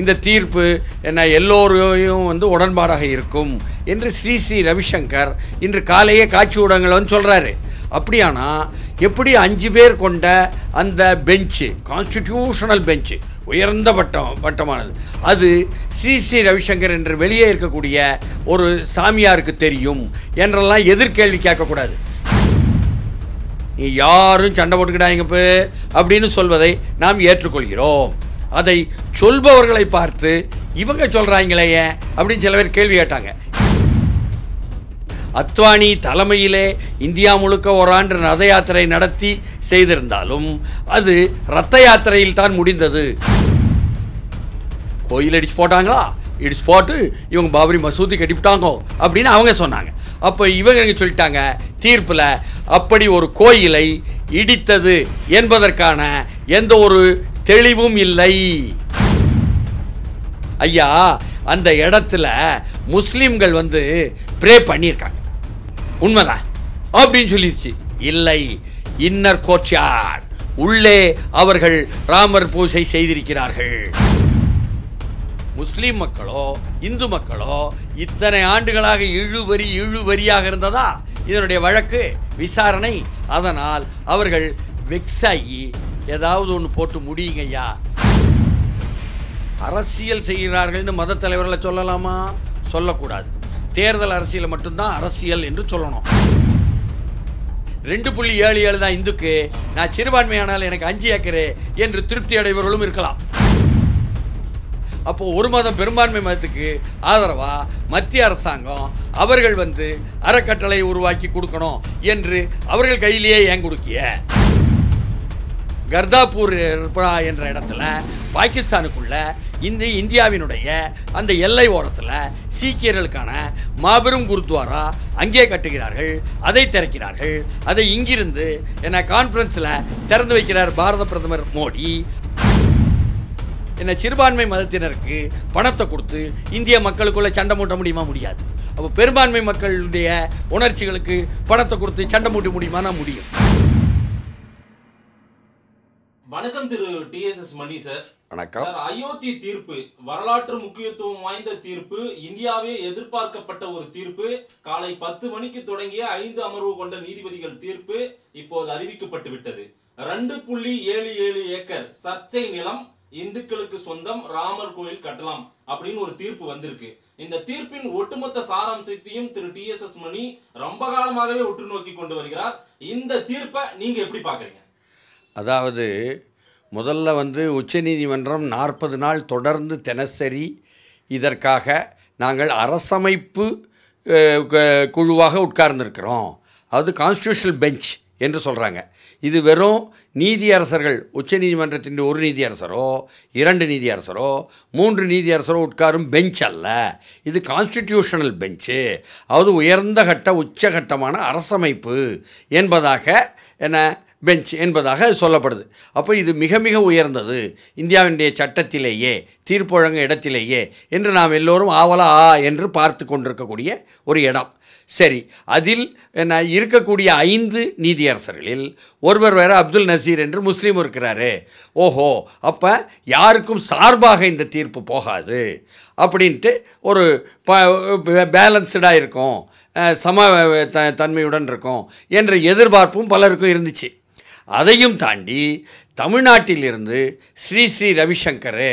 இந்த தீர்ப்பு என்ன எல்லோரையும் வந்து உடன்பாடாக இருக்கும் என்று ஸ்ரீ ஸ்ரீ ரவிசங்கர் இன்று காலையே காட்சி ஊடகங்கள்னு வந்து சொல்கிறாரு அப்படியானா எப்படி அஞ்சு பேர் கொண்ட அந்த பெஞ்சு கான்ஸ்டிடியூஷனல் பெஞ்சு உயர்ந்த பட்டம் வட்டமானது அது ஸ்ரீ ஸ்ரீ ரவிசங்கர் என்று வெளியே இருக்கக்கூடிய ஒரு சாமியாருக்கு தெரியும் என்றெல்லாம் எதிர்கேள்வி கேட்கக்கூடாது நீ யாரும் சண்டை போட்டுக்கிட்டாங்க அப்படின்னு சொல்வதை நாம் ஏற்றுக்கொள்கிறோம் அதை சொல்பவர்களை பார்த்து இவங்க சொல்கிறாங்களே அப்படின்னு சில பேர் கேள்வி கேட்டாங்க அத்வானி தலைமையிலே இந்தியா முழுக்க ஓராண்டு ரத யாத்திரை நடத்தி செய்திருந்தாலும் அது ரத்த யாத்திரையில் தான் முடிந்தது கோயில் அடிச்சு போட்டாங்களா இடிச்சு போட்டு இவங்க பாபரி மசூதி கட்டிவிட்டாங்க அப்படின்னு அவங்க சொன்னாங்க அப்போ இவங்க சொல்லிட்டாங்க தீர்ப்பில் அப்படி ஒரு கோயிலை இடித்தது என்பதற்கான எந்த ஒரு தெளிவும் இல்லை ஐயா அந்த இடத்துல முஸ்லீம்கள் வந்து ப்ரே பண்ணியிருக்காங்க உண்மைதான் அப்படின்னு சொல்லிடுச்சு இல்லை இன்னர் கோச்சார் உள்ளே அவர்கள் ராமர் பூஜை செய்திருக்கிறார்கள் முஸ்லீம் மக்களோ இந்து மக்களோ இத்தனை ஆண்டுகளாக இழுவரி இழுவரியாக இருந்ததா இதனுடைய வழக்கு விசாரணை அதனால் அவர்கள் ஆகி ஏதாவது ஒன்று போட்டு முடியுங்க ஐயா அரசியல் செய்கிறார்கள்னு மத தலைவர்களை சொல்லலாமா சொல்லக்கூடாது தேர்தல் அரசியலை மட்டும்தான் அரசியல் என்று சொல்லணும் ரெண்டு புள்ளி ஏழு ஏழு தான் இந்துக்கு நான் சிறுபான்மையானால் எனக்கு அஞ்சு ஏக்கரு என்று திருப்தி அடைபவர்களும் இருக்கலாம் அப்போ ஒரு மதம் பெரும்பான்மை மதத்துக்கு ஆதரவா மத்திய அரசாங்கம் அவர்கள் வந்து அறக்கட்டளை உருவாக்கி கொடுக்கணும் என்று அவர்கள் கையிலேயே ஏன் கொடுக்கிய கர்தாப்பூர் என்ற இடத்துல பாகிஸ்தானுக்குள்ள இந்த இந்தியாவினுடைய அந்த எல்லை ஓரத்தில் சீக்கியர்களுக்கான மாபெரும் குருத்வாரா அங்கே கட்டுகிறார்கள் அதை திறக்கிறார்கள் அதை இங்கிருந்து என்ன கான்ஃபரன்ஸில் திறந்து வைக்கிறார் பாரத பிரதமர் மோடி என்ன சிறுபான்மை மதத்தினருக்கு பணத்தை கொடுத்து இந்திய மக்களுக்குள்ளே சண்டை மூட்ட முடியுமா முடியாது அப்போ பெரும்பான்மை மக்களுடைய உணர்ச்சிகளுக்கு பணத்தை கொடுத்து சண்டை மூட்ட முடியுமானா முடியும் வணக்கம் திரு டிஎஸ்எஸ் மணி சார் வணக்கம் சார் அயோத்தி தீர்ப்பு வரலாற்று முக்கியத்துவம் வாய்ந்த தீர்ப்பு இந்தியாவே எதிர்பார்க்கப்பட்ட ஒரு தீர்ப்பு காலை பத்து மணிக்கு தொடங்கிய ஐந்து அமர்வு கொண்ட நீதிபதிகள் தீர்ப்பு இப்போது அறிவிக்கப்பட்டு விட்டது ரெண்டு புள்ளி ஏழு ஏழு ஏக்கர் சர்ச்சை நிலம் இந்துக்களுக்கு சொந்தம் ராமர் கோயில் கட்டலாம் அப்படின்னு ஒரு தீர்ப்பு வந்திருக்கு இந்த தீர்ப்பின் ஒட்டுமொத்த சாராம்சத்தையும் Thiru T S S Mani ரொம்ப காலமாகவே உற்று நோக்கி கொண்டு வருகிறார் இந்த தீர்ப்பை நீங்க எப்படி பாக்குறீங்க அதாவது முதல்ல வந்து உச்சநீதிமன்றம் நாற்பது நாள் தொடர்ந்து தினசரி இதற்காக நாங்கள் அரசமைப்பு குழுவாக உட்கார்ந்துருக்கிறோம் அது கான்ஸ்டியூஷனல் பெஞ்ச் என்று சொல்கிறாங்க இது வெறும் நீதியரசர்கள் உச்ச நீதிமன்றத்தின் ஒரு நீதியரசரோ இரண்டு நீதியரசரோ மூன்று நீதியரசரோ உட்காரும் பெஞ்ச் அல்ல இது கான்ஸ்டிடியூஷனல் பெஞ்சு அதாவது உயர்ந்த கட்ட உச்சகட்டமான அரசமைப்பு என்பதாக என்ன பெஞ்ச் என்பதாக சொல்லப்படுது அப்போ இது மிக மிக உயர்ந்தது இந்தியாவினுடைய சட்டத்திலேயே தீர்ப்பு வழங்கும் இடத்திலேயே என்று நாம் எல்லோரும் ஆவலா ஆ என்று பார்த்து கொண்டிருக்கக்கூடிய ஒரு இடம் சரி அதில் இருக்கக்கூடிய ஐந்து நீதியரசர்களில் ஒருவர் வேறு அப்துல் நசீர் என்று முஸ்லீம் இருக்கிறாரு ஓஹோ அப்போ யாருக்கும் சார்பாக இந்த தீர்ப்பு போகாது அப்படின்ட்டு ஒரு ப பேலன்ஸ்டாக இருக்கும் சம தன்மையுடன் இருக்கும் என்ற எதிர்பார்ப்பும் பலருக்கும் இருந்துச்சு அதையும் தாண்டி தமிழ்நாட்டிலிருந்து ஸ்ரீ ஸ்ரீ ரவிசங்கர்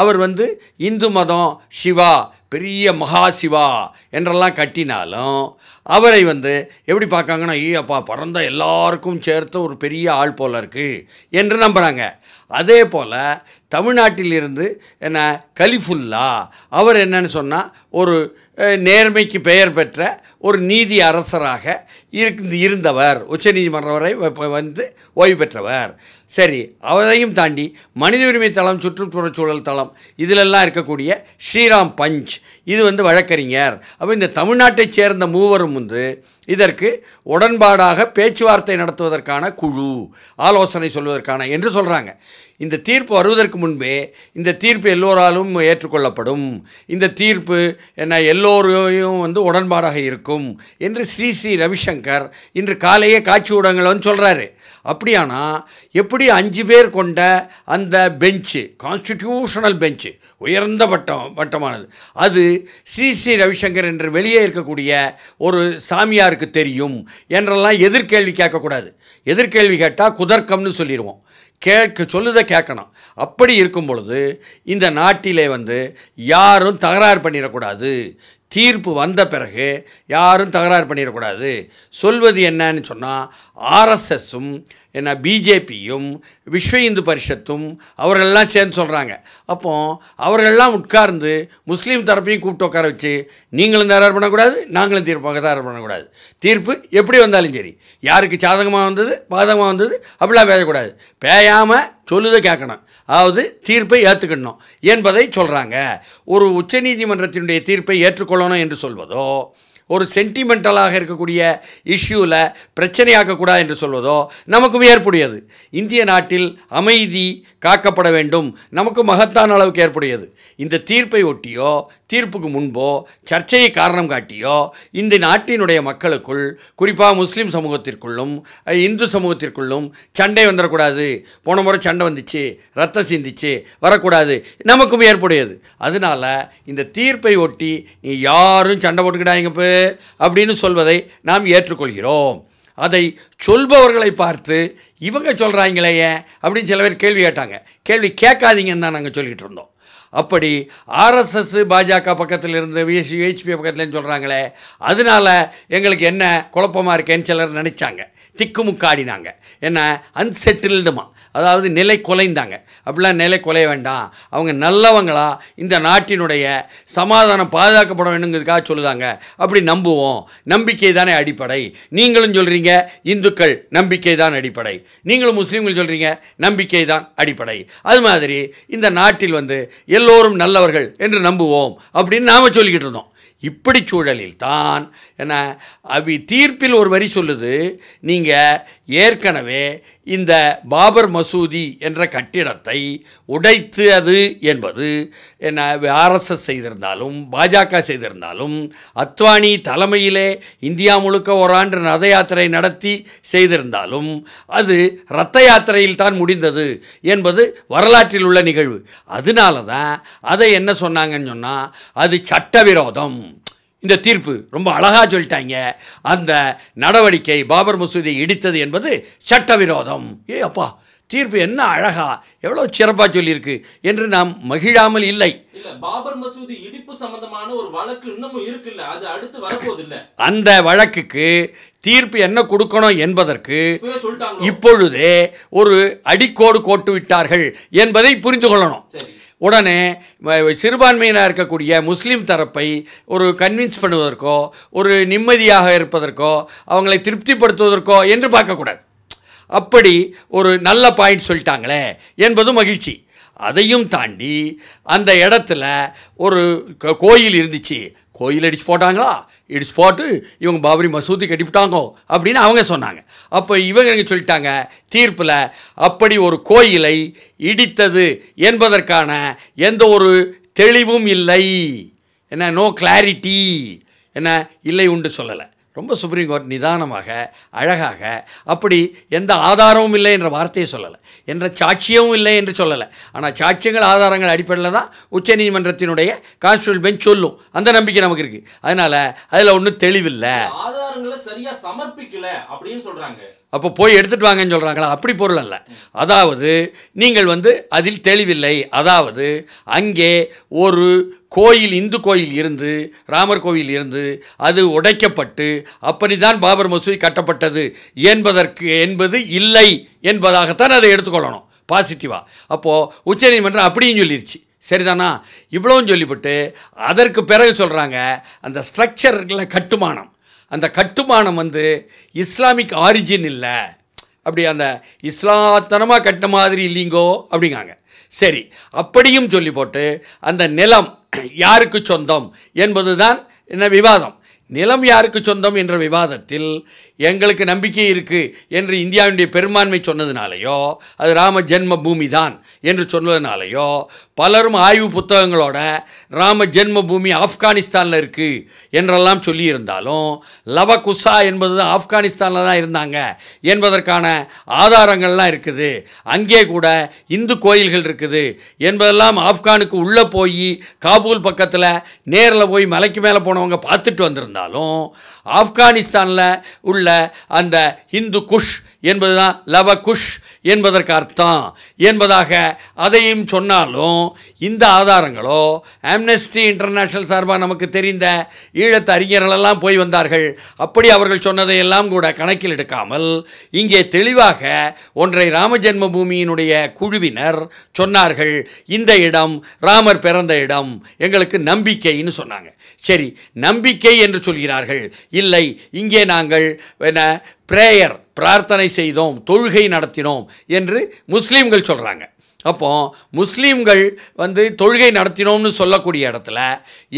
அவர் வந்து இந்து மதம் சிவா பெரிய மகா சிவா என்றெல்லாம் கட்டினாலும் அவரை வந்து எப்படி பார்க்காங்கன்னா ஈ அப்பா பிறந்த எல்லாருக்கும் சேர்த்த ஒரு பெரிய ஆள் போல இருக்குது என்று நம்புகிறாங்க அதே போல் தமிழ்நாட்டிலிருந்து என்ன கலிஃபுல்லா அவர் என்னன்னு சொன்னால் ஒரு நேர்மைக்கு பெயர் பெற்ற ஒரு நீதி அரசராக இருந்து இருந்தவர் உச்சநீதிமன்றம் வரை வந்து ஓய்வு பெற்றவர் சரி அதையும் தாண்டி மனித உரிமை தளம் சுற்றுப்புறச் சூழல் தளம் இதிலெல்லாம் இருக்கக்கூடிய ஸ்ரீராம் பஞ்ச் இது வந்து வழக்கறிஞர் அப்போ இந்த தமிழ்நாட்டைச் சேர்ந்த மூவரும் வந்து இதற்கு உடன்பாடாக பேச்சுவார்த்தை நடத்துவதற்கான குழு ஆலோசனை சொல்வதற்கான என்று சொல்கிறாங்க இந்த தீர்ப்பு வருவதற்கு முன்பே இந்த தீர்ப்பு எல்லோராலும் ஏற்றுக்கொள்ளப்படும் இந்த தீர்ப்பு என்ன எல்லோரையும் வந்து உடன்பாடாக இருக்கும் என்று ஸ்ரீ ஸ்ரீ ரவிசங்கர் இன்று காலையே காட்சி ஊடகங்கள் வந்து சொல்கிறாரு அப்படியானால் எப்படி அஞ்சு பேர் கொண்ட அந்த பெஞ்சு கான்ஸ்டிடியூஷனல் பெஞ்சு உயர்ந்த வட்டம் வட்டமானது அது ஸ்ரீ ஸ்ரீ ரவிசங்கர் என்று வெளியே இருக்கக்கூடிய ஒரு சாமியார் யாருக்கு தெரியும் என்றெல்லாம் எதிர்கேள்வி கேட்கக்கூடாது எதிர்கேள்வி கேட்டால் குதர்க்கம்னு சொல்லிடுவோம் கேட்க சொல்லுதை கேட்கணும் அப்படி இருக்கும் பொழுது இந்த நாட்டிலே வந்து யாரும் தகராறு பண்ணிடக்கூடாது தீர்ப்பு வந்த பிறகு யாரும் தகராறு பண்ணிடக்கூடாது சொல்வது என்னன்னு சொன்னால் ஆர்எஸ்எஸும் என்ன பிஜேபியும் விஸ்வ இந்து பரிஷத்தும் அவர்களெல்லாம் சேர்ந்து சொல்கிறாங்க அப்போ அவர்களெல்லாம் உட்கார்ந்து முஸ்லீம் தரப்பையும் கூப்பிட்டு உட்கார வச்சு நீங்களும் தகராறு பண்ணக்கூடாது நாங்களும் தீர்ப்பாக தகராறு பண்ணக்கூடாது தீர்ப்பு எப்படி வந்தாலும் சரி யாருக்கு சாதகமாக வந்தது பாதகமாக வந்தது அப்படிலாம் பேசக்கூடாது பேயாமல் சொல்லுதை கேட்கணும் அதாவது தீர்ப்பை ஏற்றுக்கணும் என்பதை சொல்கிறாங்க ஒரு உச்சநீதிமன்றத்தினுடைய தீர்ப்பை ஏற்றுக்கொள்ளணும் என்று சொல்வதோ ஒரு சென்டிமெண்டலாக இருக்கக்கூடிய இஷ்யூவில் பிரச்சனையாக்கக்கூடாது என்று சொல்வதோ நமக்கும் ஏற்புடையது இந்திய நாட்டில் அமைதி காக்கப்பட வேண்டும் நமக்கு மகத்தான அளவுக்கு ஏற்புடையது இந்த தீர்ப்பை ஒட்டியோ தீர்ப்புக்கு முன்போ சர்ச்சையை காரணம் காட்டியோ இந்த நாட்டினுடைய மக்களுக்குள் குறிப்பாக முஸ்லீம் சமூகத்திற்குள்ளும் இந்து சமூகத்திற்குள்ளும் சண்டை வந்துடக்கூடாது போன முறை சண்டை வந்துச்சு ரத்தம் சிந்திச்சு வரக்கூடாது நமக்கும் ஏற்புடையது அதனால் இந்த தீர்ப்பை ஒட்டி யாரும் சண்டை போட்டுக்கிட்டாங்க இப்போ அப்படின்னு சொல்வதை நாம் ஏற்றுக்கொள்கிறோம் அதை சொல்பவர்களை பார்த்து இவங்க சொல்கிறாங்களே அப்படின்னு சில பேர் கேள்வி கேட்டாங்க கேள்வி கேட்காதீங்கன்னு தான் நாங்கள் சொல்லிகிட்டு இருந்தோம் அப்படி ஆர்எஸ்எஸ் பாஜக பக்கத்தில் இருந்து விஎஸ்சி ஹெச்பி பக்கத்துலன்னு சொல்கிறாங்களே அதனால் எங்களுக்கு என்ன குழப்பமாக இருக்கேன்னு சிலர் நினச்சாங்க திக்குமுக்காடினாங்க என்ன அன்செட்டில்டுமா அதாவது நிலை குலைந்தாங்க அப்படிலாம் நிலை குலைய வேண்டாம் அவங்க நல்லவங்களா இந்த நாட்டினுடைய சமாதானம் பாதுகாக்கப்பட வேணுங்கிறதுக்காக சொல்லுதாங்க அப்படி நம்புவோம் நம்பிக்கை தானே அடிப்படை நீங்களும் சொல்கிறீங்க இந்துக்கள் நம்பிக்கை தான் அடிப்படை நீங்களும் முஸ்லீம்கள் சொல்கிறீங்க நம்பிக்கை தான் அடிப்படை அது மாதிரி இந்த நாட்டில் வந்து எல்லோரும் நல்லவர்கள் என்று நம்புவோம் அப்படின்னு நாம் சொல்லிக்கிட்டு இருந்தோம் இப்படி சூழலில் தான் என்ன அவி தீர்ப்பில் ஒரு வரி சொல்லுது நீங்கள் ஏற்கனவே இந்த பாபர் மசூதி என்ற கட்டிடத்தை உடைத்து அது என்பது என்ன ஆர்எஸ்எஸ் செய்திருந்தாலும் பாஜக செய்திருந்தாலும் அத்வானி தலைமையிலே இந்தியா முழுக்க ஓராண்டு ரத யாத்திரை நடத்தி செய்திருந்தாலும் அது இரத்த யாத்திரையில் தான் முடிந்தது என்பது வரலாற்றில் உள்ள நிகழ்வு அதனால தான் அதை என்ன சொன்னாங்கன்னு சொன்னால் அது சட்டவிரோதம் இந்த தீர்ப்பு ரொம்ப அழகாக சொல்லிட்டாங்க அந்த நடவடிக்கை பாபர் மசூதியை இடித்தது என்பது சட்டவிரோதம் ஏ அப்பா தீர்ப்பு என்ன அழகா எவ்வளோ சிறப்பாக சொல்லியிருக்கு என்று நாம் மகிழாமல் இல்லை பாபர் மசூதி இடிப்பு சம்பந்தமான ஒரு வழக்கு இன்னமும் இருக்குல்ல அது அடுத்து வரப்போது இல்லை அந்த வழக்குக்கு தீர்ப்பு என்ன கொடுக்கணும் என்பதற்கு இப்பொழுதே ஒரு அடிக்கோடு கோட்டு விட்டார்கள் என்பதை புரிந்து கொள்ளணும் உடனே சிறுபான்மையினாக இருக்கக்கூடிய முஸ்லீம் தரப்பை ஒரு கன்வின்ஸ் பண்ணுவதற்கோ ஒரு நிம்மதியாக இருப்பதற்கோ அவங்களை திருப்திப்படுத்துவதற்கோ என்று பார்க்கக்கூடாது அப்படி ஒரு நல்ல பாயிண்ட் சொல்லிட்டாங்களே என்பது மகிழ்ச்சி அதையும் தாண்டி அந்த இடத்துல ஒரு கோயில் இருந்துச்சு கோயில் இடிச்சு போட்டாங்களா இடிச்சு போட்டு இவங்க பாபரி மசூதி கட்டிவிட்டாங்கோ அப்படின்னு அவங்க சொன்னாங்க அப்போ இவங்க எங்கே சொல்லிட்டாங்க தீர்ப்பில் அப்படி ஒரு கோயிலை இடித்தது என்பதற்கான எந்த ஒரு தெளிவும் இல்லை என்ன நோ கிளாரிட்டி என்ன இல்லை உண்டு சொல்லலை ரொம்ப சுப்ரீம் கோர்ட் நிதானமாக அழகாக அப்படி எந்த ஆதாரமும் இல்லை என்ற வார்த்தையை சொல்லலை என்ற சாட்சியமும் இல்லை என்று சொல்லலை ஆனால் சாட்சியங்கள் ஆதாரங்கள் அடிப்படையில் தான் உச்சநீதிமன்றத்தினுடைய கான்ஸ்டியூஷன் பெஞ்ச் சொல்லும் அந்த நம்பிக்கை நமக்கு இருக்குது அதனால் அதில் ஒன்றும் தெளிவில்லை ஆதாரங்களை சரியாக சமர்ப்பிக்கலை அப்படின்னு சொல்கிறாங்க அப்போ போய் எடுத்துகிட்டு வாங்கன்னு சொல்கிறாங்களா அப்படி பொருள் அல்ல அதாவது நீங்கள் வந்து அதில் தெளிவில்லை அதாவது அங்கே ஒரு கோயில் இந்து கோயில் இருந்து ராமர் கோயில் இருந்து அது உடைக்கப்பட்டு அப்படிதான் பாபர் மசூதி கட்டப்பட்டது என்பதற்கு என்பது இல்லை என்பதாகத்தான் அதை எடுத்துக்கொள்ளணும் பாசிட்டிவாக அப்போது உச்சநீதிமன்றம் அப்படியும் சொல்லிடுச்சு சரிதானா இவ்வளோன்னு சொல்லிவிட்டு அதற்கு பிறகு சொல்கிறாங்க அந்த ஸ்ட்ரக்சரில் கட்டுமானம் அந்த கட்டுமானம் வந்து இஸ்லாமிக் ஆரிஜின் இல்லை அப்படி அந்த இஸ்லாத்தனமாக கட்டின மாதிரி இல்லைங்கோ அப்படிங்காங்க சரி அப்படியும் சொல்லி போட்டு அந்த நிலம் யாருக்கு சொந்தம் என்பது தான் என்ன விவாதம் நிலம் யாருக்கு சொந்தம் என்ற விவாதத்தில் எங்களுக்கு நம்பிக்கை இருக்குது என்று இந்தியாவினுடைய பெரும்பான்மை சொன்னதுனாலேயோ அது ராம ஜென்ம பூமி தான் என்று சொன்னதுனாலேயோ பலரும் ஆய்வு புத்தகங்களோட ராம ஜென்ம பூமி ஆப்கானிஸ்தானில் இருக்குது என்றெல்லாம் சொல்லியிருந்தாலும் லவ குசா என்பது தான் ஆப்கானிஸ்தானில் தான் இருந்தாங்க என்பதற்கான ஆதாரங்கள்லாம் இருக்குது அங்கே கூட இந்து கோயில்கள் இருக்குது என்பதெல்லாம் ஆப்கானுக்கு உள்ளே போய் காபூல் பக்கத்தில் நேரில் போய் மலைக்கு மேலே போனவங்க பார்த்துட்டு வந்திருந்தாலும் ஆப்கானிஸ்தானில் உள்ள உள்ள அந்த இந்து குஷ் என்பதுதான் லவ குஷ் என்பதற்கு அர்த்தம் என்பதாக அதையும் சொன்னாலும் இந்த ஆதாரங்களோ ஆம்னஸ்டி இன்டர்நேஷ்னல் சார்பாக நமக்கு தெரிந்த ஈழத்து அறிஞர்களெல்லாம் போய் வந்தார்கள் அப்படி அவர்கள் சொன்னதையெல்லாம் கூட கணக்கில் எடுக்காமல் இங்கே தெளிவாக ஒன்றை ராம ஜென்ம பூமியினுடைய குழுவினர் சொன்னார்கள் இந்த இடம் ராமர் பிறந்த இடம் எங்களுக்கு நம்பிக்கைன்னு சொன்னாங்க சரி நம்பிக்கை என்று சொல்கிறார்கள் இல்லை இங்கே நாங்கள் என்ன பிரேயர் பிரார்த்தனை செய்தோம் தொழுகை நடத்தினோம் என்று முஸ்லீம்கள் சொல்கிறாங்க அப்போ முஸ்லீம்கள் வந்து தொழுகை நடத்தினோம்னு சொல்லக்கூடிய இடத்துல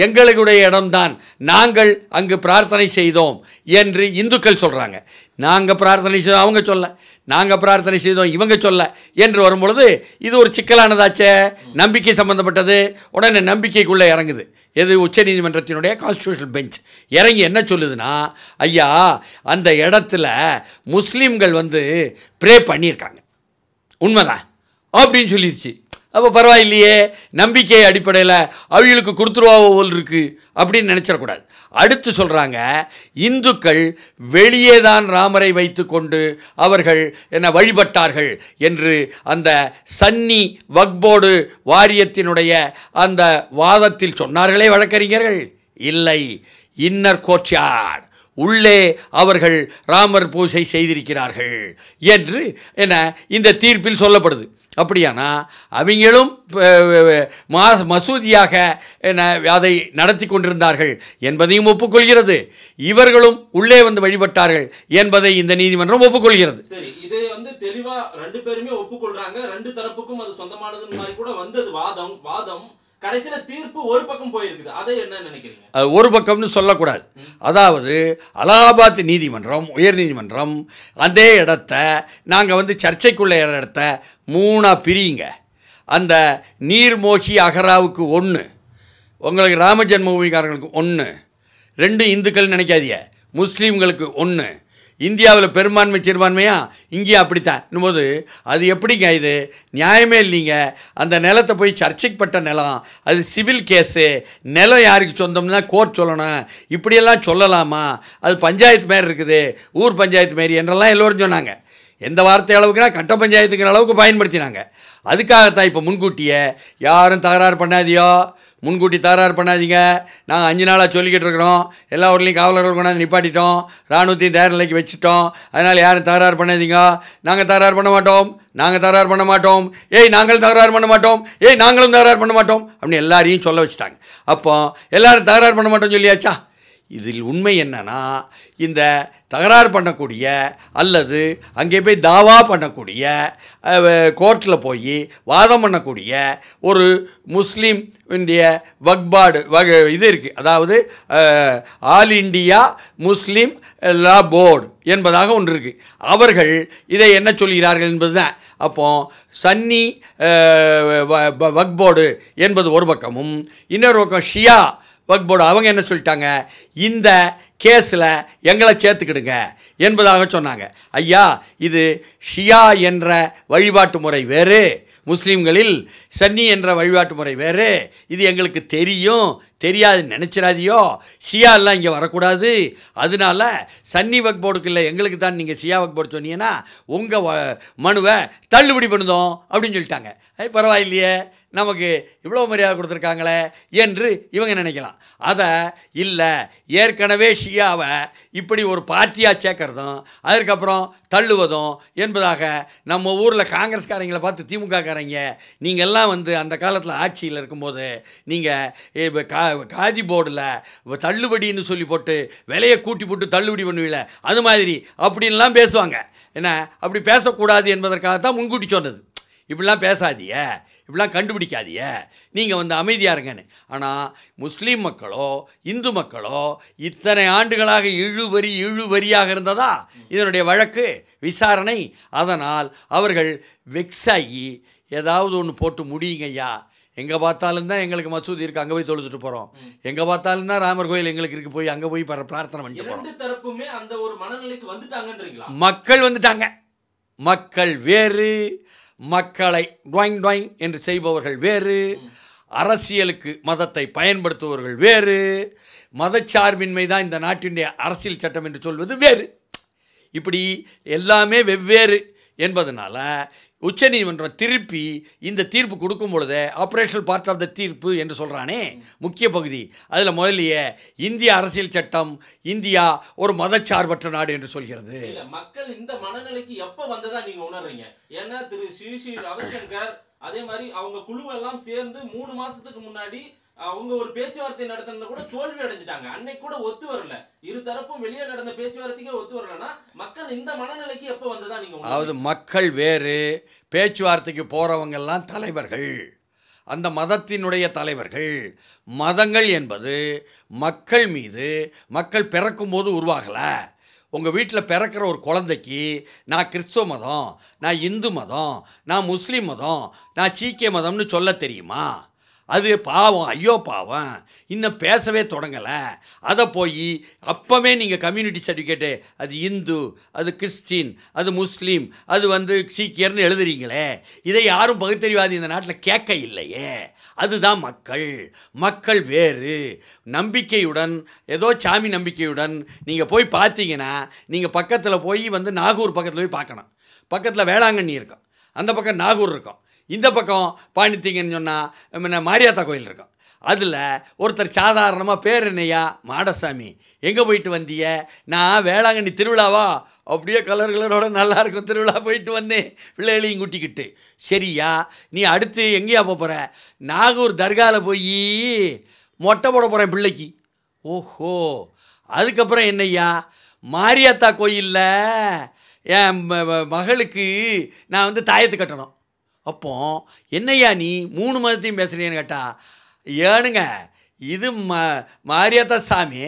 எங்களுடைய இடம்தான் நாங்கள் அங்கு பிரார்த்தனை செய்தோம் என்று இந்துக்கள் சொல்கிறாங்க நாங்கள் பிரார்த்தனை செய்தோம் அவங்க சொல்ல நாங்கள் பிரார்த்தனை செய்தோம் இவங்க சொல்ல என்று வரும்பொழுது இது ஒரு சிக்கலானதாச்சே நம்பிக்கை சம்மந்தப்பட்டது உடனே நம்பிக்கைக்குள்ளே இறங்குது எது உச்ச நீதிமன்றத்தினுடைய கான்ஸ்டியூஷன் பெஞ்ச் இறங்கி என்ன சொல்லுதுன்னா ஐயா அந்த இடத்துல முஸ்லீம்கள் வந்து ப்ரே பண்ணியிருக்காங்க உண்மைதான் அப்படின்னு சொல்லிடுச்சு அப்போ பரவாயில்லையே நம்பிக்கை அடிப்படையில் அவங்களுக்கு கொடுத்துருவாவோ போல் இருக்குது அப்படின்னு நினச்சிடக்கூடாது அடுத்து சொல்கிறாங்க இந்துக்கள் வெளியே தான் ராமரை வைத்து கொண்டு அவர்கள் என்ன வழிபட்டார்கள் என்று அந்த சன்னி வக்போர்டு வாரியத்தினுடைய அந்த வாதத்தில் சொன்னார்களே வழக்கறிஞர்கள் இல்லை இன்னர் கோட்யார் உள்ளே அவர்கள் ராமர் பூஜை செய்திருக்கிறார்கள் என்று என்ன இந்த தீர்ப்பில் சொல்லப்படுது அப்படியானா அவங்களும் மா மசூதியாக அதை நடத்தி கொண்டிருந்தார்கள் என்பதையும் ஒப்புக்கொள்கிறது இவர்களும் உள்ளே வந்து வழிபட்டார்கள் என்பதை இந்த நீதிமன்றம் ஒப்புக்கொள்கிறது இதை வந்து தெளிவா ரெண்டு பேருமே ஒப்புக்கொள்றாங்க ரெண்டு தரப்புக்கும் அது சொந்தமானது மாதிரி கூட வந்தது வாதம் வாதம் கடைசியில தீர்ப்பு ஒரு பக்கம் போயிருக்குது அதை என்ன நினைக்கிறீங்க ஒரு பக்கம்னு சொல்லக்கூடாது அதாவது அலகாபாத் நீதிமன்றம் உயர் நீதிமன்றம் அதே இடத்த நாங்கள் வந்து சர்ச்சைக்குள்ள இடத்த மூணாக பிரியுங்க அந்த நீர்மோகி அகராவுக்கு ஒன்று உங்களுக்கு ராம ஜென்மபூமிக்காரங்களுக்கு ஒன்று ரெண்டு இந்துக்கள் நினைக்காதிய முஸ்லீம்களுக்கு ஒன்று இந்தியாவில் பெரும்பான்மை சிறுபான்மையாக இங்கேயும் அப்படித்தான் போது அது எப்படிங்க இது நியாயமே இல்லைங்க அந்த நிலத்தை போய் சர்ச்சைப்பட்ட நிலம் அது சிவில் கேஸு நிலம் யாருக்கு சொந்தம்னா கோர்ட் சொல்லணும் இப்படியெல்லாம் சொல்லலாமா அது பஞ்சாயத்து மாரி இருக்குது ஊர் பஞ்சாயத்து மாரி என்றெல்லாம் எல்லோரும் சொன்னாங்க எந்த வார்த்தை அளவுக்குனா கட்ட பஞ்சாயத்துங்கிற அளவுக்கு பயன்படுத்தினாங்க அதுக்காகத்தான் இப்போ முன்கூட்டியே யாரும் தகராறு பண்ணாதியோ முன்கூட்டி தகராறு பண்ணாதீங்க நாங்கள் அஞ்சு நாளாக சொல்லிக்கிட்டு இருக்கிறோம் எல்லா ஊர்லேயும் காவலர்கள் கொண்டாந்து நிப்பாட்டிட்டோம் இராணுவத்தையும் தயார் நிலைக்கு வச்சுட்டோம் அதனால் யாரும் தகராறு பண்ணாதீங்க நாங்கள் தகராறு பண்ண மாட்டோம் நாங்கள் தகராறு பண்ண மாட்டோம் ஏய் நாங்களும் தகராறு பண்ண மாட்டோம் ஏய் நாங்களும் தகராறு பண்ண மாட்டோம் அப்படின்னு எல்லாரையும் சொல்ல வச்சுட்டாங்க அப்போ எல்லோரும் தகராறு பண்ண மாட்டோம்னு சொல்லியாச்சா இதில் உண்மை என்னன்னா இந்த தகராறு பண்ணக்கூடிய அல்லது அங்கே போய் தாவா பண்ணக்கூடிய கோர்ட்டில் போய் வாதம் பண்ணக்கூடிய ஒரு முஸ்லீம் இந்திய வக்பாடு வக இது இருக்குது அதாவது all India Muslim law board என்பதாக ஒன்று இருக்குது அவர்கள் இதை என்ன சொல்கிறார்கள் என்பது தான் அப்போ சன்னி வக்போர்டு என்பது ஒரு பக்கமும் இன்னொரு பக்கம் ஷியா வக் போர்டு அவங்க என்ன சொல்லிட்டாங்க இந்த கேஸில் எங்களை சேர்த்துக்கிடுங்க என்பதாக சொன்னாங்க ஐயா இது ஷியா என்ற வழிபாட்டு முறை வேறு முஸ்லீம்களில் சன்னி என்ற வழிபாட்டு முறை வேறு இது எங்களுக்கு தெரியும் தெரியாது நினச்சிடாதியோ ஷியாலாம் இங்கே வரக்கூடாது அதனால சன்னி வக் போர்டுக்கு இல்லை எங்களுக்கு தான் நீங்கள் ஷியா வக் போர்டு சொன்னீங்கன்னா உங்கள் மனுவை தள்ளுபடி பண்ணுதோம் அப்படின்னு சொல்லிட்டாங்க பரவாயில்லையே நமக்கு இவ்வளோ மரியாதை கொடுத்துருக்காங்களே என்று இவங்க நினைக்கலாம் அதை இல்லை ஏற்கனவே ஷியாவை இப்படி ஒரு பார்ட்டியாக சேர்க்கறதும் அதற்கப்புறம் தள்ளுவதும் என்பதாக நம்ம ஊரில் காங்கிரஸ்காரங்களை பார்த்து திமுககாரங்க நீங்கள்லாம் வந்து அந்த காலத்தில் ஆட்சியில் இருக்கும்போது நீங்கள் கா காதி போர்டில் தள்ளுபடின்னு சொல்லி போட்டு விலையை கூட்டி போட்டு தள்ளுபடி பண்ணுவீங்கள அது மாதிரி அப்படின்லாம் பேசுவாங்க என்ன அப்படி பேசக்கூடாது என்பதற்காக தான் முன்கூட்டி சொன்னது இப்படிலாம் பேசாதிய இப்படிலாம் கண்டுபிடிக்காதிய நீங்கள் வந்து அமைதியாக இருங்கன்னு ஆனால் முஸ்லீம் மக்களோ இந்து மக்களோ இத்தனை ஆண்டுகளாக இழுவரி இழுவரியாக இருந்ததா இதனுடைய வழக்கு விசாரணை அதனால் அவர்கள் வெக்ஸாகி ஏதாவது ஒன்று போட்டு முடியுங்கய்யா எங்கே பார்த்தாலும் தான் எங்களுக்கு மசூதி இருக்குது அங்கே போய் தொழுதுட்டு போகிறோம் எங்கே பார்த்தாலும் தான் ராமர் கோயில் எங்களுக்கு இருக்குது போய் அங்கே போய் பிரார்த்தனை பண்ணிட்டு போகிறோம் அந்த ஒரு மனநிலைக்கு வந்துட்டாங்கன்றீங்களா மக்கள் வந்துட்டாங்க மக்கள் வேறு மக்களை டொய் டொய் என்று செய்பவர்கள் வேறு அரசியலுக்கு மதத்தை பயன்படுத்துபவர்கள் வேறு மதச்சார்பின்மை தான் இந்த நாட்டினுடைய அரசியல் சட்டம் என்று சொல்வது வேறு இப்படி எல்லாமே வெவ்வேறு என்பதனால் உச்சநீதிமன்றம் திருப்பி இந்த தீர்ப்பு கொடுக்கும் பொழுது ஆப்ரேஷனல் பார்ட் ஆஃப் த தீர்ப்பு என்று சொல்கிறானே முக்கிய பகுதி அதில் முதலிய இந்திய அரசியல் சட்டம் இந்தியா ஒரு மதச்சார்பற்ற நாடு என்று சொல்கிறது மக்கள் இந்த மனநிலைக்கு எப்போ வந்ததா நீங்கள் உணர்றீங்க ஏன்னா திரு ஸ்ரீ ஸ்ரீ ரவிசங்கர் அதே மாதிரி அவங்க குழுவெல்லாம் சேர்ந்து மூணு மாதத்துக்கு முன்னாடி அவங்க ஒரு பேச்சுவார்த்தை நடத்தின கூட தோல்வி அடைஞ்சிட்டாங்க அன்னைக்கு கூட ஒத்து வரல இரு தரப்பும் வெளியே நடந்த பேச்சுவார்த்தைக்கே ஒத்து வரலன்னா மக்கள் இந்த மனநிலைக்கு எப்போ வந்ததா நீங்க அதாவது மக்கள் வேறு பேச்சுவார்த்தைக்கு போறவங்க எல்லாம் தலைவர்கள் அந்த மதத்தினுடைய தலைவர்கள் மதங்கள் என்பது மக்கள் மீது மக்கள் பிறக்கும்போது உருவாகலை உங்கள் வீட்டில் பிறக்கிற ஒரு குழந்தைக்கு நான் கிறிஸ்துவ மதம் நான் இந்து மதம் நான் முஸ்லீம் மதம் நான் சீக்கிய மதம்னு சொல்ல தெரியுமா அது பாவம் ஐயோ பாவம் இன்னும் பேசவே தொடங்கலை அதை போய் அப்போவே நீங்கள் கம்யூனிட்டி சர்டிஃபிகேட்டு அது இந்து அது கிறிஸ்டின் அது முஸ்லீம் அது வந்து சீக்கியர்னு எழுதுறீங்களே இதை யாரும் பகுத்தறிவாதி இந்த நாட்டில் கேட்க இல்லையே அதுதான் மக்கள் மக்கள் வேறு நம்பிக்கையுடன் ஏதோ சாமி நம்பிக்கையுடன் நீங்கள் போய் பார்த்தீங்கன்னா நீங்கள் பக்கத்தில் போய் வந்து நாகூர் பக்கத்தில் போய் பார்க்கணும் பக்கத்தில் வேளாங்கண்ணி இருக்கும் அந்த பக்கம் நாகூர் இருக்கும் இந்த பக்கம் பாண்டித்தீங்கன்னு சொன்னால் முன்ன மாரியாத்தா கோயில் இருக்கும் அதில் ஒருத்தர் சாதாரணமாக பேர் என்னையா மாடசாமி எங்கே போயிட்டு வந்திய நான் வேளாங்கண்ணி திருவிழாவா அப்படியே கலர் கலரோட நல்லாயிருக்கும் திருவிழா போயிட்டு வந்தேன் பிள்ளைகளையும் கூட்டிக்கிட்டு சரியா நீ அடுத்து எங்கேயா போக போகிற நாகூர் தர்காவில் போய் மொட்டை போட போகிறேன் பிள்ளைக்கு ஓஹோ அதுக்கப்புறம் என்னையா மாரியாத்தா கோயிலில் என் மகளுக்கு நான் வந்து தாயத்து கட்டணும் அப்போ என்னையா நீ மூணு மதத்தையும் பேசுகிறீன்னு கேட்டால் ஏனுங்க இது ம மாரியாத்தா சாமி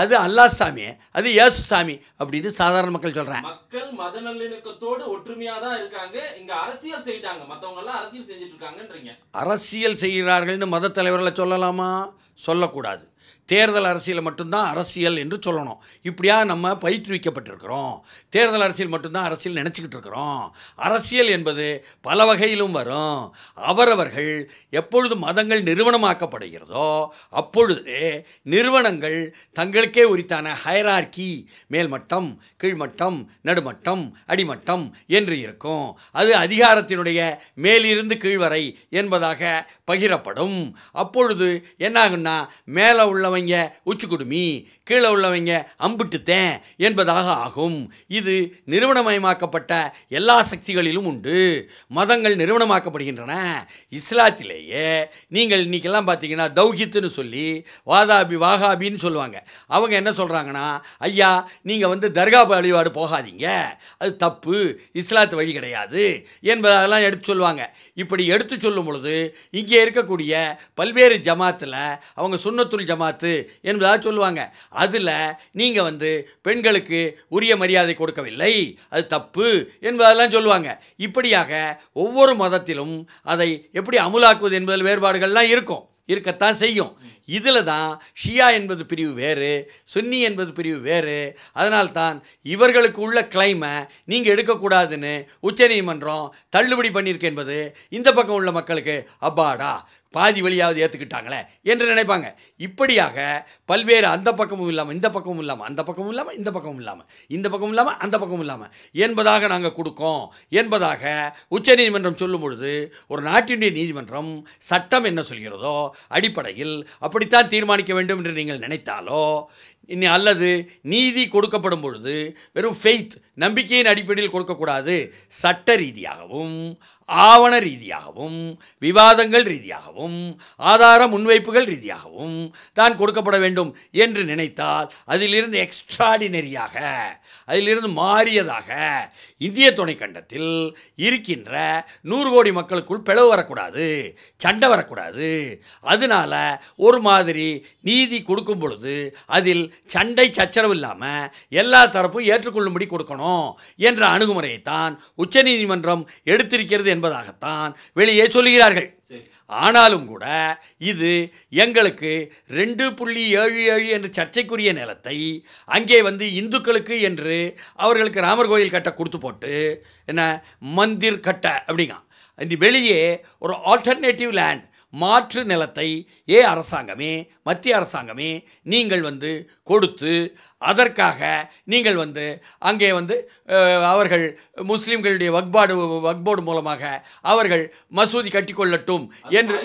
அது அல்லா சாமி அது ஏசு சாமி அப்படின்னு சாதாரண மக்கள் சொல்றாங்க மக்கள் மத நல்லிணக்கத்தோடு ஒற்றுமையாக தான் இருக்காங்க இங்க அரசியல் செய்யிட்டாங்க எல்லாம் அரசியல் செஞ்சுட்டு இருக்காங்கன்றீங்க அரசியல் செய்கிறார்கள்னு மத தலைவர்களை சொல்லலாமா சொல்லக்கூடாது தேர்தல் அரசியல் மட்டும்தான் அரசியல் என்று சொல்லணும் இப்படியாக நம்ம பயிற்றுவிக்கப்பட்டிருக்கிறோம் தேர்தல் அரசியல் மட்டும்தான் அரசியல் நினச்சிக்கிட்டு இருக்கிறோம் அரசியல் என்பது பல வகையிலும் வரும் அவரவர்கள் எப்பொழுது மதங்கள் நிறுவனமாக்கப்படுகிறதோ அப்பொழுது நிறுவனங்கள் தங்கள் தங்களுக்கே உரித்தான ஹைரார்கி மேல்மட்டம் கீழ்மட்டம் நடுமட்டம் அடிமட்டம் என்று இருக்கும் அது அதிகாரத்தினுடைய மேலிருந்து கீழ்வரை என்பதாக பகிரப்படும் அப்பொழுது என்னாகும்னா மேலே உள்ளவங்க உச்சிக்குடுமி கீழே உள்ளவங்க அம்பிட்டுத்தேன் என்பதாக ஆகும் இது நிறுவனமயமாக்கப்பட்ட எல்லா சக்திகளிலும் உண்டு மதங்கள் நிறுவனமாக்கப்படுகின்றன இஸ்லாத்திலேயே நீங்கள் இன்றைக்கெல்லாம் பார்த்தீங்கன்னா தௌஹித்துன்னு சொல்லி வாதாபி வாகாபின்னு சொல்லுவாங்க அவங்க என்ன சொல்கிறாங்கன்னா ஐயா நீங்கள் வந்து தர்கா வழிபாடு போகாதீங்க அது தப்பு இஸ்லாத்து வழி கிடையாது என்பதெல்லாம் எடுத்து சொல்லுவாங்க இப்படி எடுத்து சொல்லும் பொழுது இங்கே இருக்கக்கூடிய பல்வேறு ஜமாத்தில் அவங்க சுண்ணத்துள் ஜமாத்து என்பதாக சொல்லுவாங்க அதில் நீங்கள் வந்து பெண்களுக்கு உரிய மரியாதை கொடுக்கவில்லை அது தப்பு என்பதெல்லாம் சொல்லுவாங்க இப்படியாக ஒவ்வொரு மதத்திலும் அதை எப்படி அமுலாக்குவது என்பதில் வேறுபாடுகள்லாம் இருக்கும் இருக்கத்தான் செய்யும் இதில் தான் ஷியா என்பது பிரிவு வேறு சுன்னி என்பது பிரிவு வேறு அதனால்தான் இவர்களுக்கு உள்ள கிளைமை நீங்கள் எடுக்கக்கூடாதுன்னு உச்சநீதிமன்றம் தள்ளுபடி பண்ணியிருக்கு என்பது இந்த பக்கம் உள்ள மக்களுக்கு அப்பாடா பாதி வழியாவது ஏற்றுக்கிட்டாங்களே என்று நினைப்பாங்க இப்படியாக பல்வேறு அந்த பக்கமும் இல்லாமல் இந்த பக்கமும் இல்லாமல் அந்த பக்கமும் இல்லாமல் இந்த பக்கமும் இல்லாமல் இந்த பக்கமும் இல்லாமல் அந்த பக்கமும் இல்லாமல் என்பதாக நாங்கள் கொடுக்கோம் என்பதாக உச்சநீதிமன்றம் சொல்லும் பொழுது ஒரு நாட்டினுடைய நீதிமன்றம் சட்டம் என்ன சொல்கிறதோ அடிப்படையில் அப்படித்தான் தீர்மானிக்க வேண்டும் என்று நீங்கள் நினைத்தாலோ இன்னி அல்லது நீதி கொடுக்கப்படும் பொழுது வெறும் ஃபெய்த் நம்பிக்கையின் அடிப்படையில் கொடுக்கக்கூடாது சட்ட ரீதியாகவும் ஆவண ரீதியாகவும் விவாதங்கள் ரீதியாகவும் ஆதார முன்வைப்புகள் ரீதியாகவும் தான் கொடுக்கப்பட வேண்டும் என்று நினைத்தால் அதிலிருந்து எக்ஸ்ட்ராடினரியாக அதிலிருந்து மாறியதாக இந்திய துணைக்கண்டத்தில் இருக்கின்ற நூறு கோடி மக்களுக்குள் பிளவு வரக்கூடாது சண்டை வரக்கூடாது அதனால் ஒரு மாதிரி நீதி கொடுக்கும் பொழுது அதில் சண்டை சச்சரவு இல்லாமல் எல்லா தரப்பும் ஏற்றுக்கொள்ளும்படி கொடுக்கணும் என்ற அணுகுமுறையைத்தான் உச்சநீதிமன்றம் எடுத்திருக்கிறது என்பதாகத்தான் வெளியே சொல்கிறார்கள் ஆனாலும் கூட இது எங்களுக்கு ரெண்டு புள்ளி ஏழு ஏழு என்று சர்ச்சைக்குரிய நிலத்தை அங்கே வந்து இந்துக்களுக்கு என்று அவர்களுக்கு ராமர் கோயில் கட்ட கொடுத்து போட்டு என்ன மந்திர் கட்டை அப்படிங்க இந்த வெளியே ஒரு ஆல்டர்னேட்டிவ் லேண்ட் மாற்று நிலத்தை ஏ அரசாங்கமே மத்திய அரசாங்கமே நீங்கள் வந்து கொடுத்து அதற்காக நீங்கள் வந்து அங்கே வந்து அவர்கள் முஸ்லீம்களுடைய வக்பாடு வக்போர்டு மூலமாக அவர்கள் மசூதி கட்டிக்கொள்ளட்டும் என்று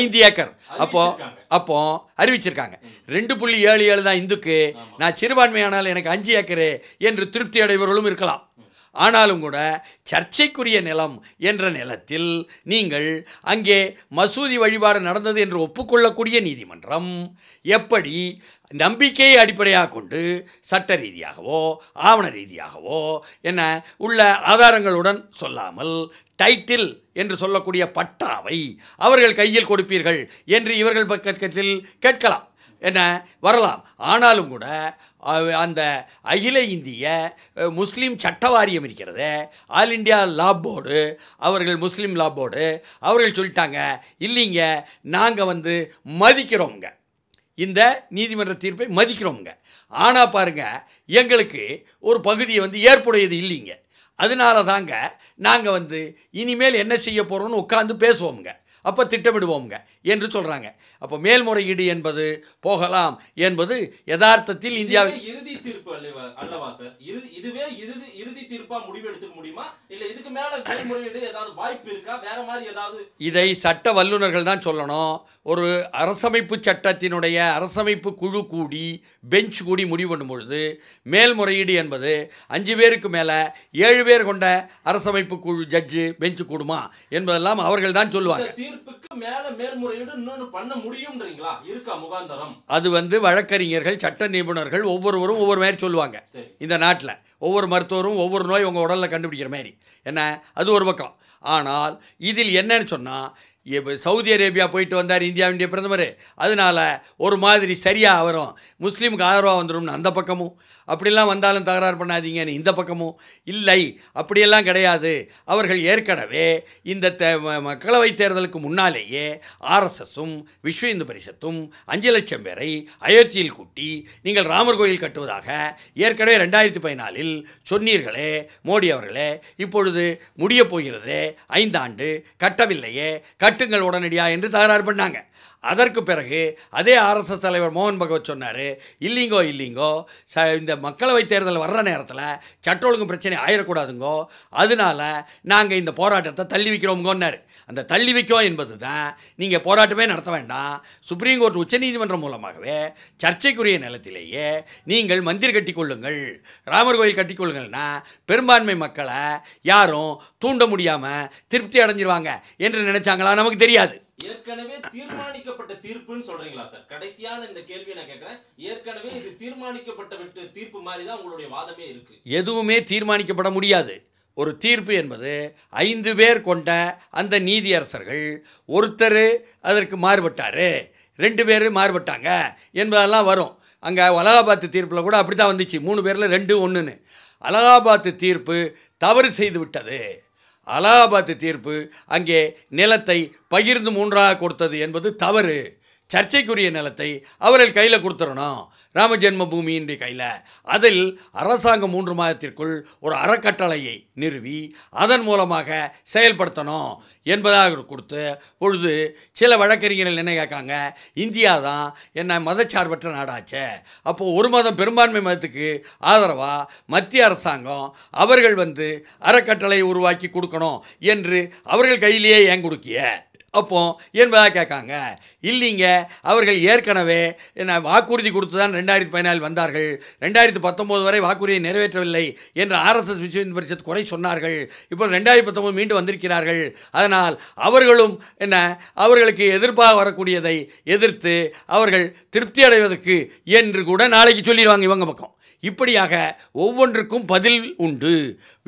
ஐந்து ஏக்கர் அப்போ அப்போ அறிவிச்சிருக்காங்க ரெண்டு புள்ளி ஏழு ஏழு தான் இந்துக்கு நான் சிறுபான்மையானால் எனக்கு அஞ்சு ஏக்கரு என்று திருப்தி அடைவர்களும் இருக்கலாம் ஆனாலும் கூட சர்ச்சைக்குரிய நிலம் என்ற நிலத்தில் நீங்கள் அங்கே மசூதி வழிபாடு நடந்தது என்று ஒப்புக்கொள்ளக்கூடிய நீதிமன்றம் எப்படி நம்பிக்கையை அடிப்படையாக கொண்டு சட்ட ரீதியாகவோ ஆவண ரீதியாகவோ என உள்ள ஆதாரங்களுடன் சொல்லாமல் டைட்டில் என்று சொல்லக்கூடிய பட்டாவை அவர்கள் கையில் கொடுப்பீர்கள் என்று இவர்கள் பக்கத்தில் கேட்கலாம் என்ன வரலாம் ஆனாலும் கூட அந்த அகில இந்திய முஸ்லீம் சட்ட வாரியம் இருக்கிறது ஆல் இண்டியா லா போர்டு அவர்கள் முஸ்லீம் லா போர்டு அவர்கள் சொல்லிட்டாங்க இல்லைங்க நாங்கள் வந்து மதிக்கிறோங்க இந்த நீதிமன்ற தீர்ப்பை மதிக்கிறோங்க ஆனால் பாருங்கள் எங்களுக்கு ஒரு பகுதியை வந்து ஏற்புடையது இல்லைங்க அதனால தாங்க நாங்கள் வந்து இனிமேல் என்ன செய்ய போகிறோன்னு உட்காந்து பேசுவோம்ங்க அப்போ திட்டமிடுவோம்ங்க என்று சொல்கிறாங்க அப்போ மேல்முறையீடு என்பது போகலாம் என்பது யதார்த்தத்தில் இந்தியாவில் இறுதி தீர்ப்பு அல்லவா சார் இதுவே இறுதி இறுதி தீர்ப்பாக முடிவெடுத்துக்க முடியுமா இல்லை இதுக்கு மேலே மேல்முறையீடு ஏதாவது வாய்ப்பு இருக்கா வேற மாதிரி ஏதாவது இதை சட்ட வல்லுநர்கள் தான் சொல்லணும் ஒரு அரசமைப்பு சட்டத்தினுடைய அரசமைப்பு குழு கூடி பெஞ்ச் கூடி முடிவு பண்ணும் பொழுது மேல்முறையீடு என்பது அஞ்சு பேருக்கு மேலே ஏழு பேர் கொண்ட அரசமைப்பு குழு ஜட்ஜு பெஞ்சு கூடுமா என்பதெல்லாம் அவர்கள் தான் சொல்லுவாங்க தீர்ப்புக்கு மேல மேல்முறையீடு இன்னொன்னு பண்ண முடியும்ன்றீங்களா இருக்கா முகாந்தரம் அது வந்து வழக்கறிஞர்கள் சட்ட நிபுணர்கள் ஒவ்வொருவரும் ஒவ்வொரு மாதிரி சொல்லுவாங்க இந்த நாட்டில் ஒவ்வொரு மருத்துவரும் ஒவ்வொரு நோய் உங்கள் உடலில் கண்டுபிடிக்கிற மாதிரி என்ன அது ஒரு பக்கம் ஆனால் இதில் என்னன்னு சொன்னால் இப்போ சவுதி அரேபியா போயிட்டு வந்தார் இந்தியாவுடைய பிரதமர் அதனால் ஒரு மாதிரி சரியாக வரும் முஸ்லீமுக்கு ஆதரவாக வந்துடும்னு அந்த பக்கமும் அப்படிலாம் வந்தாலும் தகராறு பண்ணாதீங்கன்னு இந்த பக்கமும் இல்லை அப்படியெல்லாம் கிடையாது அவர்கள் ஏற்கனவே இந்த மக்களவைத் தேர்தலுக்கு முன்னாலேயே ஆர்எஸ்எஸும் விஸ்வ இந்து பரிஷத்தும் அஞ்சு லட்சம் பேரை அயோத்தியில் கூட்டி நீங்கள் ராமர் கோயில் கட்டுவதாக ஏற்கனவே ரெண்டாயிரத்தி பதினாலில் சொன்னீர்களே மோடி அவர்களே இப்பொழுது முடியப் போகிறதே ஐந்தாண்டு கட்டவில்லையே கட்ட மாற்றுங்கள் உடனடியாக என்று தகராறு பண்ணாங்க அதற்கு பிறகு அதே ஆர்எஸ்எஸ் தலைவர் மோகன் பகவத் சொன்னார் இல்லைங்கோ இல்லைங்கோ ச இந்த மக்களவை தேர்தல் வர்ற நேரத்தில் சட்ட ஒழுங்கு பிரச்சனை ஆயிடக்கூடாதுங்கோ அதனால் நாங்கள் இந்த போராட்டத்தை தள்ளி வைக்கிறோம்கோன்னாரு அந்த தள்ளி வைக்கோம் என்பது தான் நீங்கள் போராட்டமே நடத்த வேண்டாம் சுப்ரீம் கோர்ட் உச்சநீதிமன்றம் மூலமாகவே சர்ச்சைக்குரிய நிலத்திலேயே நீங்கள் மந்திர் கட்டிக்கொள்ளுங்கள் ராமர் கோயில் கட்டிக்கொள்ளுங்கள்னா பெரும்பான்மை மக்களை யாரும் தூண்ட முடியாமல் திருப்தி அடைஞ்சிருவாங்க என்று நினச்சாங்களா நமக்கு தெரியாது ஏற்கனவே தீர்மானிக்கப்பட்ட தீர்ப்புன்னு சொல்றீங்களா சார் கடைசியான இந்த கேள்வியை நான் கேட்கிறேன் ஏற்கனவே இது தீர்மானிக்கப்பட்ட தீர்ப்பு மாதிரி தான் உங்களுடைய வாதமே இருக்கு எதுவுமே தீர்மானிக்கப்பட முடியாது ஒரு தீர்ப்பு என்பது ஐந்து பேர் கொண்ட அந்த நீதியரசர்கள் ஒருத்தர் அதற்கு மாறுபட்டார் ரெண்டு பேர் மாறுபட்டாங்க என்பதெல்லாம் வரும் அங்கே அலகாபாத்து தீர்ப்பில் கூட அப்படி தான் வந்துச்சு மூணு பேரில் ரெண்டு ஒன்றுன்னு அலகாபாத்து தீர்ப்பு தவறு செய்து விட்டது அலாபாத்து தீர்ப்பு அங்கே நிலத்தை பகிர்ந்து மூன்றாக கொடுத்தது என்பது தவறு சர்ச்சைக்குரிய நிலத்தை அவர்கள் கையில் கொடுத்துடணும் ராம ஜென்மபூமியின்றி கையில் அதில் அரசாங்கம் மூன்று மாதத்திற்குள் ஒரு அறக்கட்டளையை நிறுவி அதன் மூலமாக செயல்படுத்தணும் என்பதாக கொடுத்து பொழுது சில வழக்கறிஞர்கள் என்ன கேட்காங்க இந்தியா தான் என்ன மதச்சார்பற்ற நாடாச்சு அப்போது ஒரு மதம் பெரும்பான்மை மதத்துக்கு ஆதரவாக மத்திய அரசாங்கம் அவர்கள் வந்து அறக்கட்டளையை உருவாக்கி கொடுக்கணும் என்று அவர்கள் கையிலேயே ஏன் கொடுக்கிய அப்போ என்பதாக கேட்காங்க இல்லைங்க அவர்கள் ஏற்கனவே என்ன வாக்குறுதி கொடுத்து தான் ரெண்டாயிரத்தி பதினாலில் வந்தார்கள் ரெண்டாயிரத்தி பத்தொம்போது வரை வாக்குறுதியை நிறைவேற்றவில்லை என்று ஆர்எஸ்எஸ் விஸ்வ பரிஷத் குறை சொன்னார்கள் இப்போ ரெண்டாயிரத்தி பத்தொம்போது மீண்டும் வந்திருக்கிறார்கள் அதனால் அவர்களும் என்ன அவர்களுக்கு எதிர்ப்பாக வரக்கூடியதை எதிர்த்து அவர்கள் திருப்தி அடைவதற்கு என்று கூட நாளைக்கு சொல்லிடுவாங்க இவங்க பக்கம் இப்படியாக ஒவ்வொன்றுக்கும் பதில் உண்டு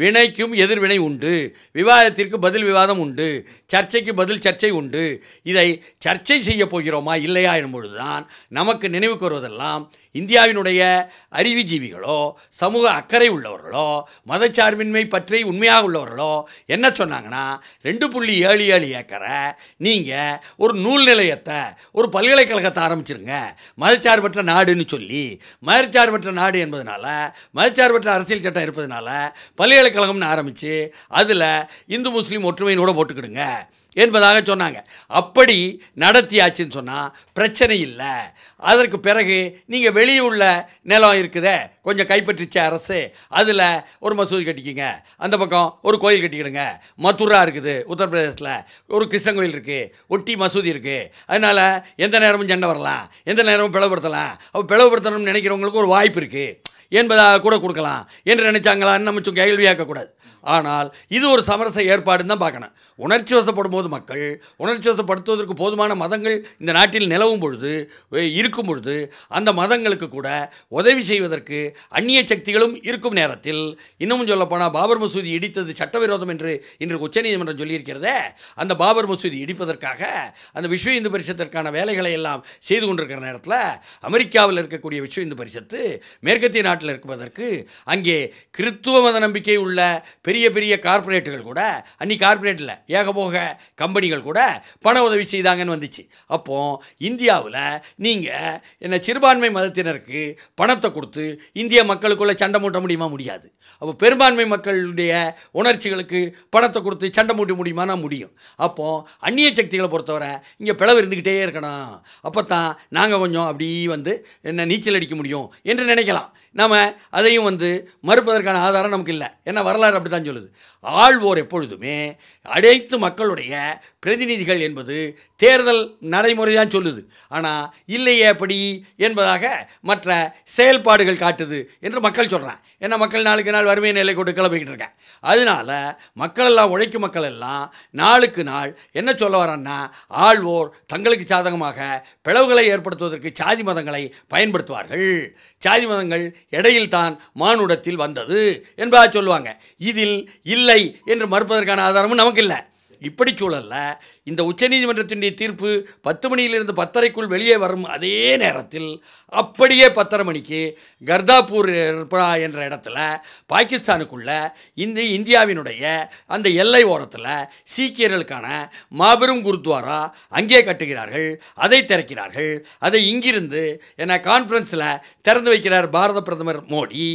வினைக்கும் எதிர்வினை உண்டு விவாதத்திற்கு பதில் விவாதம் உண்டு சர்ச்சைக்கு பதில் சர்ச்சை உண்டு இதை சர்ச்சை செய்ய போகிறோமா இல்லையா என்பொழுதுதான் நமக்கு நினைவு கூறுவதெல்லாம் இந்தியாவினுடைய அறிவுஜீவிகளோ சமூக அக்கறை உள்ளவர்களோ மதச்சார்பின்மை பற்றி உண்மையாக உள்ளவர்களோ என்ன சொன்னாங்கன்னா ரெண்டு புள்ளி ஏழு ஏழு ஏக்கரை நீங்கள் ஒரு நூல் நிலையத்தை ஒரு பல்கலைக்கழகத்தை ஆரம்பிச்சிருங்க மதச்சார்பற்ற நாடுன்னு சொல்லி மதச்சார்பற்ற நாடு என்பதனால மதச்சார்பற்ற அரசியல் சட்டம் இருப்பதனால பல்கலைக்கழகம்னு ஆரம்பித்து அதில் இந்து முஸ்லீம் ஒற்றுமையினோட போட்டுக்கிடுங்க என்பதாக சொன்னாங்க அப்படி நடத்தியாச்சுன்னு சொன்னால் பிரச்சனை இல்லை அதற்கு பிறகு நீங்கள் வெளியே உள்ள நிலம் இருக்குதே கொஞ்சம் கைப்பற்றிச்ச அரசு அதில் ஒரு மசூதி கட்டிக்கிங்க அந்த பக்கம் ஒரு கோயில் கட்டிக்கிடுங்க மதுரா இருக்குது உத்தரப்பிரதேசத்தில் ஒரு கிருஷ்ணன் கோயில் இருக்குது ஒட்டி மசூதி இருக்குது அதனால் எந்த நேரமும் சண்டை வரலாம் எந்த நேரமும் பிளவுபடுத்தலாம் அப்போ பிளவுபடுத்தணும்னு நினைக்கிறவங்களுக்கு ஒரு வாய்ப்பு இருக்குது என்பதாக கூட கொடுக்கலாம் என்று நினைச்சாங்களான்னு நம்ம கேள்வியாக்கக்கூடாது ஆனால் இது ஒரு சமரச ஏற்பாடுன்னு தான் பார்க்கணும் உணர்ச்சி வசப்படும் போது மக்கள் உணர்ச்சி வசப்படுத்துவதற்கு போதுமான மதங்கள் இந்த நாட்டில் நிலவும் பொழுது இருக்கும் பொழுது அந்த மதங்களுக்கு கூட உதவி செய்வதற்கு அந்நிய சக்திகளும் இருக்கும் நேரத்தில் இன்னமும் சொல்லப்போனால் பாபர் மசூதி இடித்தது சட்டவிரோதம் என்று இன்று உச்சநீதிமன்றம் சொல்லியிருக்கிறதே அந்த பாபர் மசூதி இடிப்பதற்காக அந்த விஸ்வ இந்து பரிஷத்திற்கான வேலைகளை எல்லாம் செய்து கொண்டிருக்கிற நேரத்தில் அமெரிக்காவில் இருக்கக்கூடிய விஸ்வ இந்து பரிஷத்து மேற்கத்திய நாட்டில் இருப்பதற்கு அங்கே கிறித்துவ மத நம்பிக்கை உள்ள பெரிய பெரிய கார்ப்பரேட்டுகள் கூட அன்னி கார்பரேட்டில் ஏகபோக கம்பெனிகள் கூட பண உதவி செய்தாங்கன்னு வந்துச்சு அப்போ இந்தியாவில் நீங்கள் என்ன சிறுபான்மை மதத்தினருக்கு பணத்தை கொடுத்து இந்திய மக்களுக்குள்ளே சண்டை மூட்ட முடியுமா முடியாது அப்போ பெரும்பான்மை மக்களுடைய உணர்ச்சிகளுக்கு பணத்தை கொடுத்து சண்டை மூட்ட முடியுமானா முடியும் அப்போ அந்நிய சக்திகளை பொறுத்தவரை இங்கே பிளவு இருந்துக்கிட்டே இருக்கணும் அப்போ தான் நாங்கள் கொஞ்சம் அப்படி வந்து என்ன நீச்சல் அடிக்க முடியும் என்று நினைக்கலாம் நாம் அதையும் வந்து மறுப்பதற்கான ஆதாரம் நமக்கு இல்லை ஏன்னா வரலாறு அப்படி தான் தான் சொல்லுது ஆழ்வோர் எப்பொழுதுமே அனைத்து மக்களுடைய பிரதிநிதிகள் என்பது தேர்தல் நடைமுறை தான் சொல்லுது ஆனால் இல்லையே அப்படி என்பதாக மற்ற செயல்பாடுகள் காட்டுது என்று மக்கள் சொல்கிறான் ஏன்னா மக்கள் நாளுக்கு நாள் வறுமை நிலை கொண்டு கிளம்பிக்கிட்டு இருக்கேன் அதனால் மக்கள் எல்லாம் உழைக்கும் மக்கள் எல்லாம் நாளுக்கு நாள் என்ன சொல்ல வரேன்னா ஆழ்வோர் தங்களுக்கு சாதகமாக பிளவுகளை ஏற்படுத்துவதற்கு சாதி மதங்களை பயன்படுத்துவார்கள் சாதி மதங்கள் இடையில் தான் மானுடத்தில் வந்தது என்பதாக சொல்லுவாங்க இதில் இல்லை என்று மறுப்பதற்கான ஆதாரமும் நமக்கு இல்லை இப்படி சூழலில் இந்த உச்சநீதிமன்றத்தினுடைய தீர்ப்பு பத்து மணியிலிருந்து பத்தரைக்குள் வெளியே வரும் அதே நேரத்தில் அப்படியே பத்தரை மணிக்கு கர்தாப்பூர் என்ற இடத்துல பாகிஸ்தானுக்குள்ள இந்த இந்தியாவினுடைய அந்த எல்லை ஓரத்தில் சீக்கியர்களுக்கான மாபெரும் குருத்வாரா அங்கே கட்டுகிறார்கள் அதை திறக்கிறார்கள் அதை இங்கிருந்து என கான்ஃபரன்ஸில் திறந்து வைக்கிறார் பாரத பிரதமர் மோடி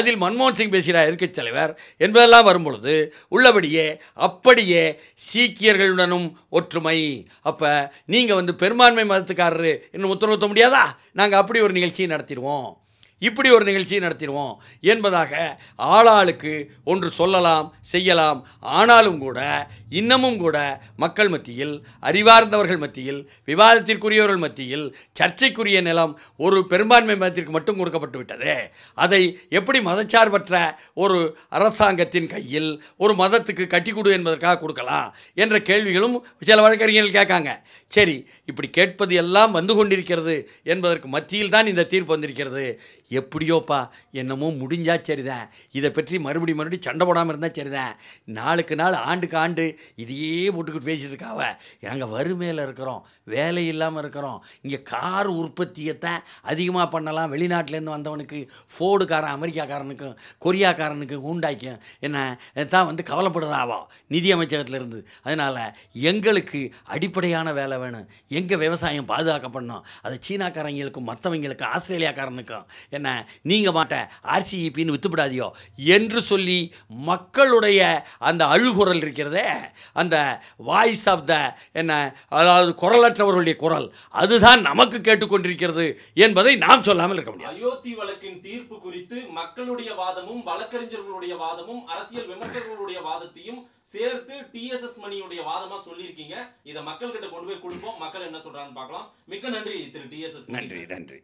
அதில் மன்மோகன் சிங் பேசுகிறார் எதிர்க்கட்சி தலைவர் என்பதெல்லாம் வரும்பொழுது உள்ளபடியே அப்படியே சீக்கியர்களுடனும் ஒற்றுமை அப்போ நீங்கள் வந்து பெரும்பான்மை மதத்துக்காரரு இன்னும் உத்தரவுத்த முடியாதா நாங்கள் அப்படி ஒரு நிகழ்ச்சியை நடத்திடுவோம் இப்படி ஒரு நிகழ்ச்சியை நடத்திடுவோம் என்பதாக ஆளாளுக்கு ஒன்று சொல்லலாம் செய்யலாம் ஆனாலும் கூட இன்னமும் கூட மக்கள் மத்தியில் அறிவார்ந்தவர்கள் மத்தியில் விவாதத்திற்குரியவர்கள் மத்தியில் சர்ச்சைக்குரிய நிலம் ஒரு பெரும்பான்மை மதத்திற்கு மட்டும் கொடுக்கப்பட்டு விட்டது அதை எப்படி மதச்சார்பற்ற ஒரு அரசாங்கத்தின் கையில் ஒரு மதத்துக்கு கட்டி கொடு என்பதற்காக கொடுக்கலாம் என்ற கேள்விகளும் சில வழக்கறிஞர்கள் கேட்காங்க சரி இப்படி கேட்பது எல்லாம் வந்து கொண்டிருக்கிறது என்பதற்கு மத்தியில் தான் இந்த தீர்ப்பு வந்திருக்கிறது எப்படியோப்பா என்னமோ முடிஞ்சால் சரிதான் இதை பற்றி மறுபடி மறுபடி சண்டை போடாமல் இருந்தால் சரிதான் நாளுக்கு நாள் ஆண்டுக்கு ஆண்டு இதையே போட்டுக்கிட்டு பேசிகிட்டு இருக்காவ நாங்கள் வறுமையில் இருக்கிறோம் வேலை இல்லாமல் இருக்கிறோம் இங்கே கார் உற்பத்தியைத்தான் அதிகமாக பண்ணலாம் வெளிநாட்டிலேருந்து வந்தவனுக்கு காரன் அமெரிக்காக்காரனுக்கும் கொரியாக்காரனுக்கும் உண்டாக்கும் என்ன தான் வந்து கவலைப்படுறாவா நிதி அதனால் எங்களுக்கு அடிப்படையான வேலை வேணும் எங்கள் விவசாயம் பாதுகாக்கப்படணும் அது சீனாக்காரங்களுக்கும் மற்றவங்களுக்கும் ஆஸ்திரேலியாக்காரனுக்கும் என்ன நீங்கள் மாட்டேன் ஆர்சிஇபின்னு வித்துப்படாதியோ என்று சொல்லி மக்களுடைய அந்த அழுகுரல் இருக்கிறதே அந்த வாய்ஸ் ஆஃப் த என்ன அதாவது குரலற்றவர்களுடைய குரல் அதுதான் நமக்கு கேட்டுக்கொண்டிருக்கிறது என்பதை நாம் சொல்லாமல் இருக்க முடியும் அயோத்தி வழக்கின் தீர்ப்பு குறித்து மக்களுடைய வாதமும் வழக்கறிஞர்களுடைய வாதமும் அரசியல் விமர்சகர்களுடைய வாதத்தையும் சேர்த்து டிஎஸ்எஸ் மணியுடைய வாதமாக சொல்லியிருக்கீங்க இதை மக்கள்கிட்ட கொண்டு போய் கொடுப்போம் மக்கள் என்ன சொல்றாங்க பார்க்கலாம் மிக்க நன்றி திரு டிஎஸ்எஸ் நன்றி நன்றி